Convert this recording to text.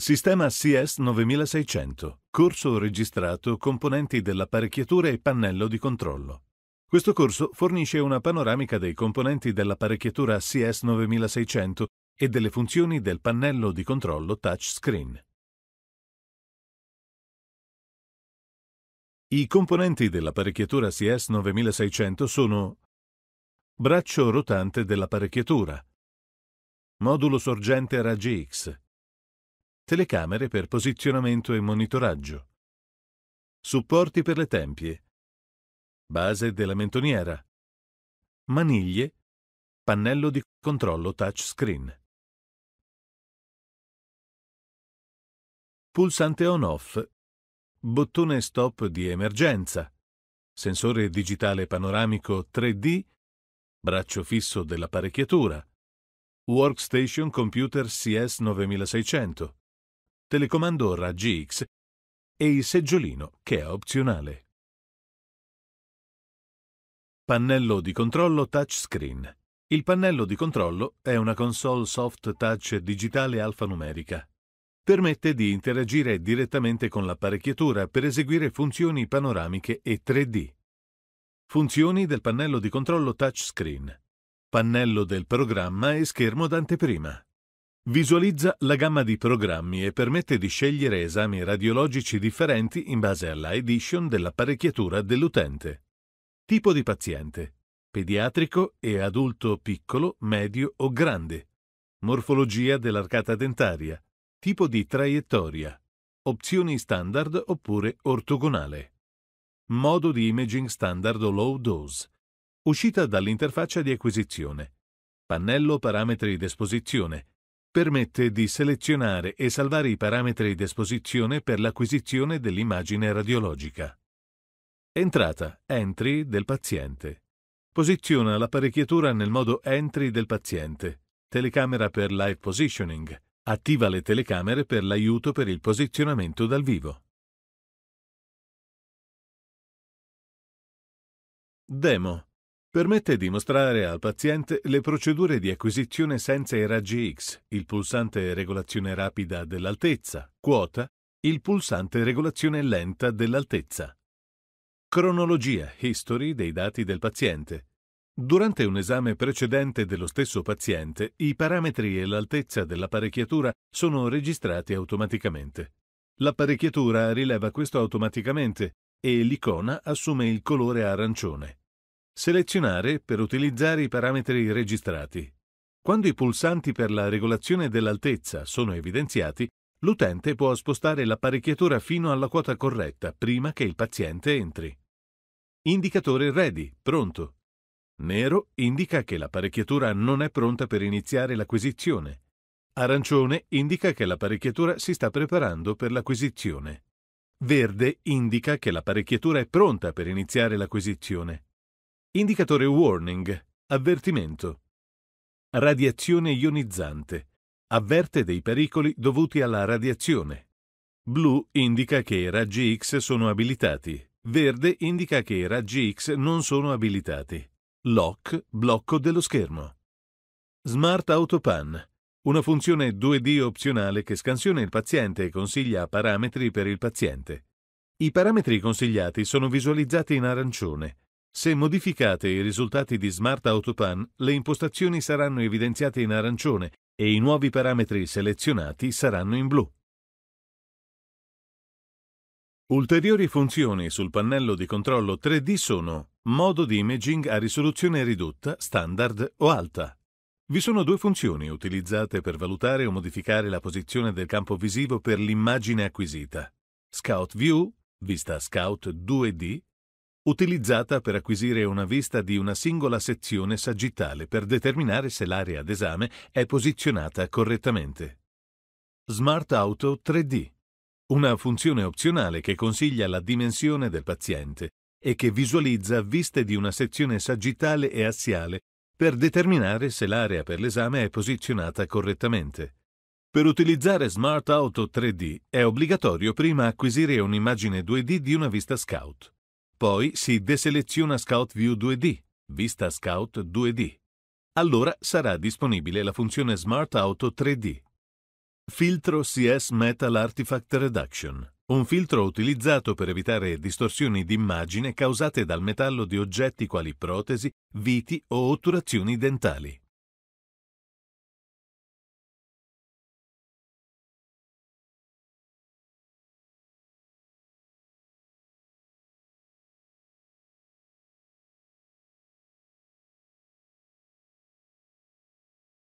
Sistema CS 9600. Corso registrato componenti dell'apparecchiatura e pannello di controllo. Questo corso fornisce una panoramica dei componenti dell'apparecchiatura CS 9600 e delle funzioni del pannello di controllo touchscreen. I componenti dell'apparecchiatura CS 9600 sono braccio rotante dell'apparecchiatura, modulo sorgente raggi X, telecamere per posizionamento e monitoraggio, supporti per le tempie, base della mentoniera, maniglie, pannello di controllo touchscreen. Pulsante on-off, bottone stop di emergenza, sensore digitale panoramico 3D, braccio fisso dell'apparecchiatura, workstation computer CS9600, telecomando raggi X e il seggiolino che è opzionale. Pannello di controllo touchscreen. Il pannello di controllo è una console soft touch digitale alfanumerica. Permette di interagire direttamente con l'apparecchiatura per eseguire funzioni panoramiche e 3D. Funzioni del pannello di controllo touchscreen. Pannello del programma e schermo d'anteprima. Visualizza la gamma di programmi e permette di scegliere esami radiologici differenti in base alla edition dell'apparecchiatura dell'utente. Tipo di paziente. Pediatrico e adulto piccolo, medio o grande. Morfologia dell'arcata dentaria. Tipo di traiettoria. Opzioni standard oppure ortogonale. Modo di imaging standard o low dose. Uscita dall'interfaccia di acquisizione. Pannello parametri d'esposizione permette di selezionare e salvare i parametri d'esposizione per l'acquisizione dell'immagine radiologica. Entrata Entry del paziente. Posiziona l'apparecchiatura nel modo Entry del paziente. Telecamera per live positioning. Attiva le telecamere per l'aiuto per il posizionamento dal vivo. Demo. Permette di mostrare al paziente le procedure di acquisizione senza i raggi X, il pulsante regolazione rapida dell'altezza, quota, il pulsante regolazione lenta dell'altezza. Cronologia, history dei dati del paziente. Durante un esame precedente dello stesso paziente, i parametri e l'altezza dell'apparecchiatura sono registrati automaticamente. L'apparecchiatura rileva questo automaticamente e l'icona assume il colore arancione. Selezionare per utilizzare i parametri registrati. Quando i pulsanti per la regolazione dell'altezza sono evidenziati, l'utente può spostare l'apparecchiatura fino alla quota corretta prima che il paziente entri. Indicatore Ready, pronto. Nero indica che l'apparecchiatura non è pronta per iniziare l'acquisizione. Arancione indica che l'apparecchiatura si sta preparando per l'acquisizione. Verde indica che l'apparecchiatura è pronta per iniziare l'acquisizione. Indicatore warning, avvertimento. Radiazione ionizzante. Avverte dei pericoli dovuti alla radiazione. Blu indica che i raggi X sono abilitati. Verde indica che i raggi X non sono abilitati. Lock, blocco dello schermo. Smart Autopan. Una funzione 2D opzionale che scansiona il paziente e consiglia parametri per il paziente. I parametri consigliati sono visualizzati in arancione se modificate i risultati di Smart Autopan, le impostazioni saranno evidenziate in arancione e i nuovi parametri selezionati saranno in blu. Ulteriori funzioni sul pannello di controllo 3D sono modo di imaging a risoluzione ridotta, standard o alta. Vi sono due funzioni utilizzate per valutare o modificare la posizione del campo visivo per l'immagine acquisita. Scout View, vista Scout 2D, utilizzata per acquisire una vista di una singola sezione sagittale per determinare se l'area d'esame è posizionata correttamente. Smart Auto 3D. Una funzione opzionale che consiglia la dimensione del paziente e che visualizza viste di una sezione sagittale e assiale per determinare se l'area per l'esame è posizionata correttamente. Per utilizzare Smart Auto 3D è obbligatorio prima acquisire un'immagine 2D di una vista scout. Poi si deseleziona Scout View 2D, vista Scout 2D. Allora sarà disponibile la funzione Smart Auto 3D. Filtro CS Metal Artifact Reduction. Un filtro utilizzato per evitare distorsioni d'immagine causate dal metallo di oggetti quali protesi, viti o otturazioni dentali.